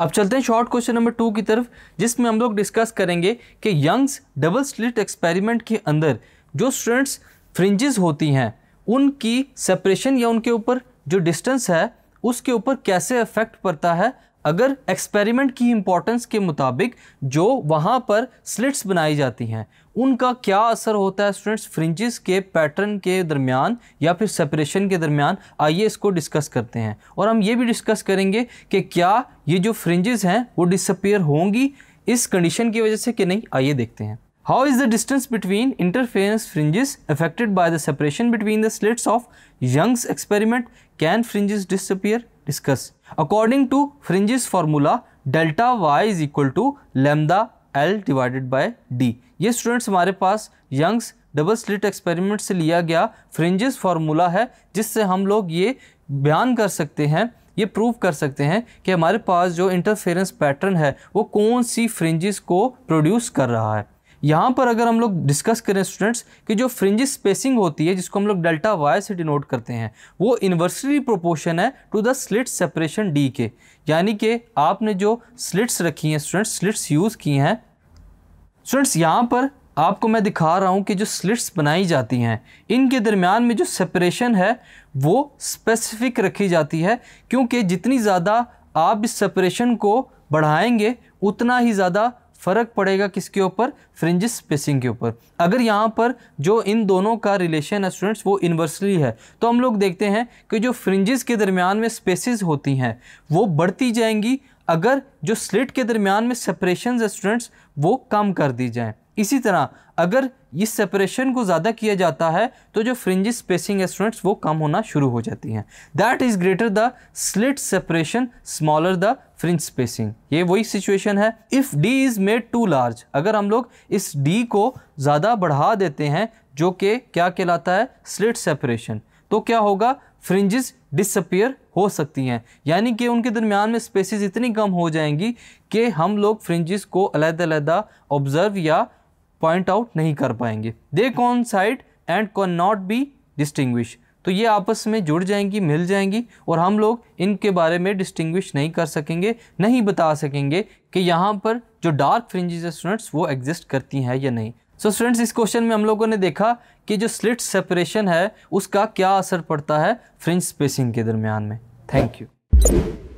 अब चलते हैं शॉर्ट क्वेश्चन नंबर टू की तरफ जिसमें हम लोग डिस्कस करेंगे कि यंग्स डबल स्लिट एक्सपेरिमेंट के अंदर जो स्टूडेंट्स फ्रिंजेस होती हैं उनकी सेपरेशन या उनके ऊपर जो डिस्टेंस है उसके ऊपर कैसे इफेक्ट पड़ता है अगर एक्सपेरिमेंट की इम्पोर्टेंस के मुताबिक जो वहाँ पर स्लिट्स बनाई जाती हैं उनका क्या असर होता है स्टूडेंट्स फ्रिंजेस के पैटर्न के दरमियान या फिर सेपरेशन के दरमियान आइए इसको डिस्कस करते हैं और हम ये भी डिस्कस करेंगे कि क्या ये जो फ्रिंजेस हैं वो डिसअपियर होंगी इस कंडीशन की वजह से कि नहीं आइए देखते हैं how is the distance between interference fringes affected by the separation between the slits of Young's experiment can fringes disappear discuss according to fringes formula delta Y is equal to lambda L divided by D ये students हमारे पास Young's double slit experiment से लिया गया fringes formula है जिससे हम लोग ये बयान कर सकते हैं ये प्रूव कर सकते हैं कि हमारे पास जो इंटरफेरेंस पैटर्न है वो कौन सी फ्रिंजिस को प्रोड्यूस कर रहा है यहाँ पर अगर हम लोग डिस्कस करें स्टूडेंट्स कि जो फ्रिंज स्पेसिंग होती है जिसको हम लोग डेल्टा वाई से डिनोट करते हैं वो इन्वर्सरी प्रोपोर्शन है to the slit separation D के यानी कि आपने जो स्लिट्स रखी हैं स्टूडेंट्स स्लिट्स यूज़ की हैं स्टूडेंट्स यहाँ पर आपको मैं दिखा रहा हूँ कि जो स्लिट्स बनाई जाती हैं इनके दरमियान में जो सेपरेशन है वो स्पेसिफिक रखी जाती है क्योंकि जितनी ज़्यादा आप इस सेपरेशन को बढ़ाएंगे उतना ही ज़्यादा फ़र्क पड़ेगा किसके ऊपर फ्रिंज स्पेसिंग के ऊपर अगर यहाँ पर जो इन दोनों का रिलेशन है स्टूडेंट्स वो इन्वर्सली है तो हम लोग देखते हैं कि जो फ्रिंजिस के दरमियान में स्पेसिस होती हैं वो बढ़ती जाएंगी अगर जो स्लिट के दरमियान में सेपरेशन है स्टूडेंट्स वो कम कर दी जाएँ इसी तरह अगर इस सेपरेशन को ज़्यादा किया जाता है तो जो फ्रिंज स्पेसिंग है स्टूडेंट्स वो कम होना शुरू हो जाती हैं that is greater the slit separation smaller the fringe spacing ये वही सिचुएशन है if D is made too large अगर हम लोग इस डी को ज़्यादा बढ़ा देते हैं जो कि क्या कहलाता है स्लिट सेपरेशन तो क्या होगा फ्रिंजेस डिसअपियर हो सकती हैं यानी कि उनके दरमियान में स्पेसिस इतनी कम हो जाएंगी कि हम लोग फ्रिंजेस को अलग-अलग ऑब्ज़र्व या पॉइंट आउट नहीं कर पाएंगे they coincide and can not be distinguish तो ये आपस में जुड़ जाएंगी मिल जाएंगी और हम लोग इनके बारे में डिस्टिंग्विश नहीं कर सकेंगे नहीं बता सकेंगे कि यहाँ पर जो डार्क फ्रिंजेज है स्टूडेंट्स वो एग्जिस्ट करती हैं या नहीं सो so स्टूडेंट्स इस क्वेश्चन में हम लोगों ने देखा कि जो स्लिट सेपरेशन है उसका क्या असर पड़ता है फ्रिंज स्पेसिंग के दरमियान में थैंक यू